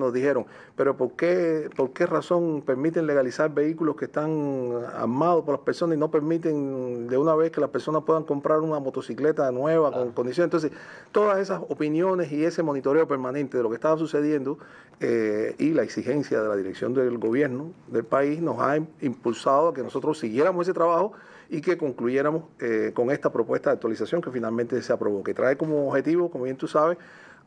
Nos dijeron, pero ¿por qué, por qué razón permiten legalizar vehículos que están armados por las personas y no permiten de una vez que las personas puedan comprar una motocicleta nueva con condiciones? Entonces, todas esas opiniones y ese monitoreo permanente de lo que estaba sucediendo eh, y la exigencia de la dirección del gobierno del país nos ha impulsado a que nosotros siguiéramos ese trabajo y que concluyéramos eh, con esta propuesta de actualización que finalmente se aprobó, que trae como objetivo, como bien tú sabes,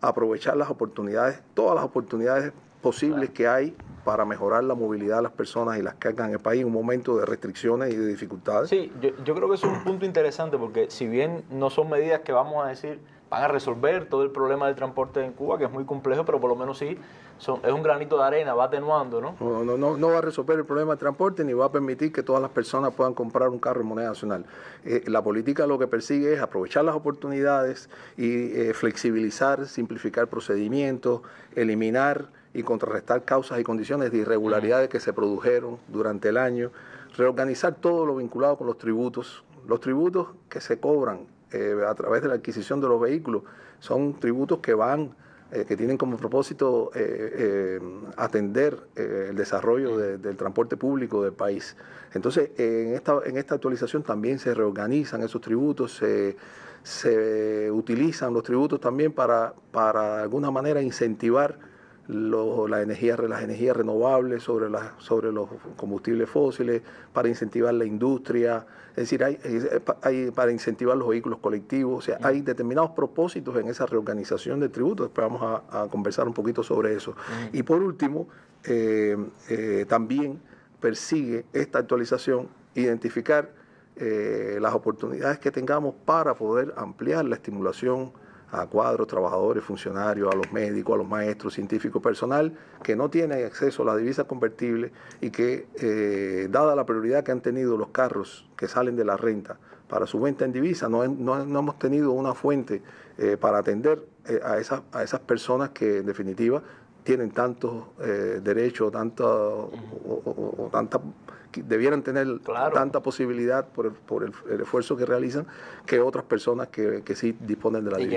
aprovechar las oportunidades, todas las oportunidades posibles que hay para mejorar la movilidad de las personas y las cargas en el país en un momento de restricciones y de dificultades. Sí, yo, yo creo que es un punto interesante porque si bien no son medidas que vamos a decir van a resolver todo el problema del transporte en Cuba, que es muy complejo, pero por lo menos sí es un granito de arena, va atenuando, ¿no? No, no, no, va a resolver el problema del transporte ni va a permitir que todas las personas puedan comprar un carro en moneda nacional. Eh, la política lo que persigue es aprovechar las oportunidades y eh, flexibilizar, simplificar procedimientos, eliminar y contrarrestar causas y condiciones de irregularidades que se produjeron durante el año, reorganizar todo lo vinculado con los tributos, los tributos que se cobran eh, a través de la adquisición de los vehículos. Son tributos que van, eh, que tienen como propósito eh, atender el desarrollo del transporte público del país. Entonces, en, esta, en esta actualización también se reorganizan esos tributos, se, utilizan los tributos también para, para de alguna manera incentivar lo, las energías renovables, sobre, la, sobre los combustibles fósiles, para incentivar la industria, es decir, eh, hay, para incentivar los vehículos colectivos, o sea, hay determinados propósitos en esa reorganización de tributos, después vamos a, conversar un poquito sobre eso. Y por último, eh, eh, también persigue esta actualización identificar las oportunidades que tengamos para poder ampliar la estimulación a cuadros, trabajadores, funcionarios, a los médicos, a los maestros, científicos, personal que no tienen acceso a la divisa convertible y que, eh, dada la prioridad que han tenido los carros que salen de la renta para su venta en divisa, no, hemos tenido una fuente eh, para atender eh, a, esas, a esas personas que, en definitiva, tienen tantos derechos, o, debieran tener tanta posibilidad por, el, esfuerzo que realizan que otras personas que, que sí disponen de la divisa.